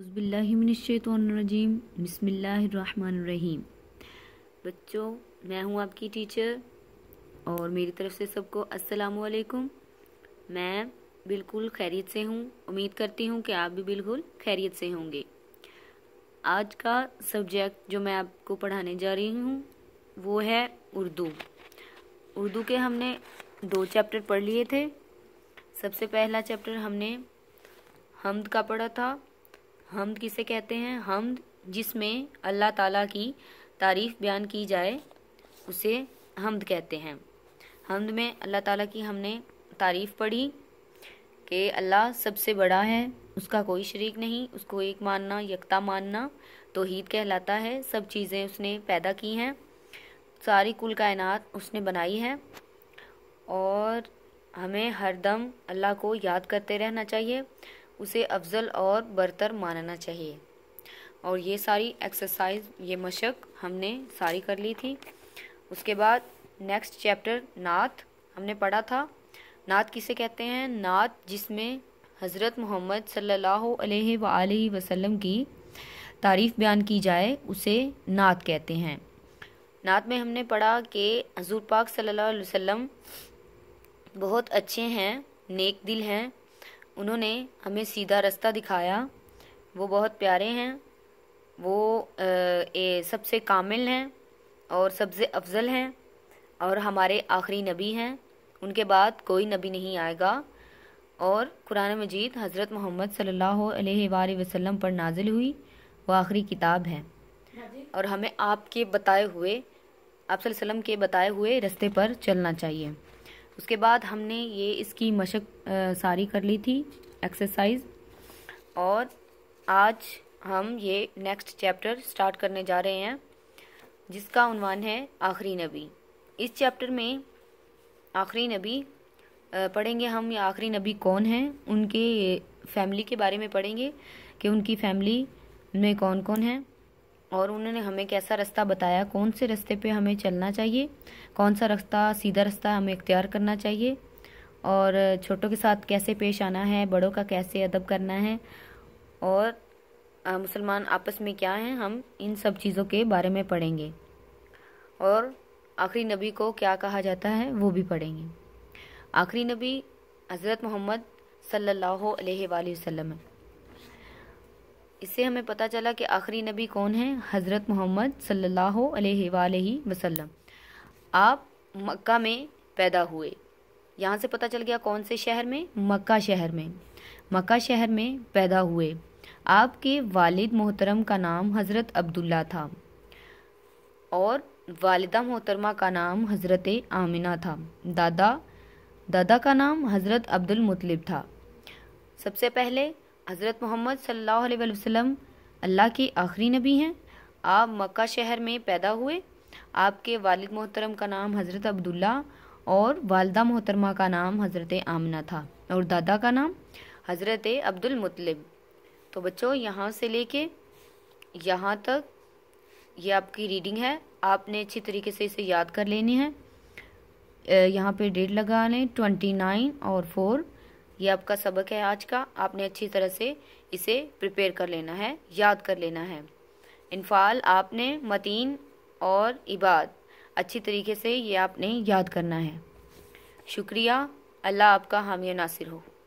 उसबिल्लिमिनशैतरजीम बसमीम बच्चों मैं हूं आपकी टीचर और मेरी तरफ से सबको अस्सलाम वालेकुम मैं बिल्कुल खैरियत से हूं उम्मीद करती हूं कि आप भी बिल्कुल खैरियत से होंगे आज का सब्जेक्ट जो मैं आपको पढ़ाने जा रही हूं वो है उर्दू उर्दू के हमने दो चैप्टर पढ़ लिए थे सबसे पहला चैप्टर हमने हमद का पढ़ा था हमद किसे कहते हैं हमद जिसमें अल्लाह ताला की तारीफ़ बयान की जाए उसे हमद कहते हैं हमद में अल्लाह ताला की हमने तारीफ़ पढ़ी कि अल्लाह सबसे बड़ा है उसका कोई शरीक नहीं उसको एक मानना यकता मानना हीद कहलाता है सब चीज़ें उसने पैदा की हैं सारी कुल कायनात उसने बनाई है और हमें हरदम अल्लाह को याद करते रहना चाहिए उसे अफजल और برتر માનના ચાહીએ ઓર યે સારી એક્સરસાઇઝ યે મશક હમને સારી કર લી થી ઉસકે બાદ નેક્સ્ટ ચેપ્ટર નાત હમને પડા થા નાત કીસે કહેતે હે નાત જિસમે હઝરત મુહમ્મદ સલ્લાલાહ અલીહી વ અલીહી વ સલ્લમ કી તારીફ بیان કી જાયે ઉસે નાત કહેતે હે નાત મે હમને પડા કે અઝુર پاک સલ્લાલાહ અલીહી વ સલ્લમ બહોત ache હે નેક દિલ હે उन्होंने हमें सीधा रास्ता दिखाया वो बहुत प्यारे हैं वो ए, सबसे कामिल हैं और सबसे अफजल हैं और हमारे आखिरी नबी हैं उनके बाद कोई नबी नहीं आएगा और कुरान मजीद हज़रत मोहम्मद सल्लल्लाहु अलैहि वसल्लम पर नाजिल हुई वह आखिरी किताब है और हमें आपके बताए हुए आप के बताए हुए रास्ते पर चलना चाहिए उसके बाद हमने ये इसकी मशक सारी कर ली थी एक्सरसाइज और आज हम ये नेक्स्ट चैप्टर स्टार्ट करने जा रहे हैं जिसका उनवान है आखिरी नबी इस चैप्टर में आखिरी नबी पढ़ेंगे हम ये आखिरी नबी कौन हैं उनके फैमिली के बारे में पढ़ेंगे कि उनकी फैमिली में कौन कौन है और उन्होंने हमें कैसा रास्ता बताया कौन से रास्ते पे हमें चलना चाहिए कौन सा रास्ता सीधा रास्ता हमें इख्तियार करना चाहिए और छोटों के साथ कैसे पेश आना है बड़ों का कैसे अदब करना है और मुसलमान आपस में क्या हैं हम इन सब चीज़ों के बारे में पढ़ेंगे और आखिरी नबी को क्या कहा जाता है वो भी पढ़ेंगे आखिरी नबी हज़रत मोहम्मद सल्लल्लाहु अलैहि वसल्लम है इससे हमें पता चला कि आखिरी नबी कौन है हज़रत मोहम्मद सल्ला वसलम आप मक्का में पैदा हुए यहाँ से पता चल गया कौन से शहर में मक्का शहर में मक्का शहर में पैदा हुए आपके वालिद मोहतरम का नाम हज़रत अब्दुल्ला था और वालदा मोहतरमा का नाम हज़रत आमिना था दादा दादा का नाम हज़रत अब्दुल मुतलिब था सबसे पहले हज़रत मोहम्मद सल्लल्लाहु अलैहि वसल्लम अल्लाह के आखिरी नबी हैं आप मक्का शहर में पैदा हुए आपके वालिद मोहतरम का नाम हज़रत अब्दुल्ला और वालदा मोहतरमा का नाम हज़रत आमना था और दादा का नाम हज़रत अब्दुल मुतलिब तो बच्चों यहाँ से लेके यहाँ तक ये आपकी रीडिंग है आपने अच्छी तरीके से इसे याद कर लेनी है यहाँ पे डेट लगा लें ट्वेंटी नाइन और फोर ये आपका सबक है आज का आपने अच्छी तरह से इसे प्रिपेयर कर लेना है याद कर लेना है इनफाल आपने मतीन और इबाद अच्छी तरीके से ये आपने याद करना है शुक्रिया अल्लाह आपका हामी नासिर हो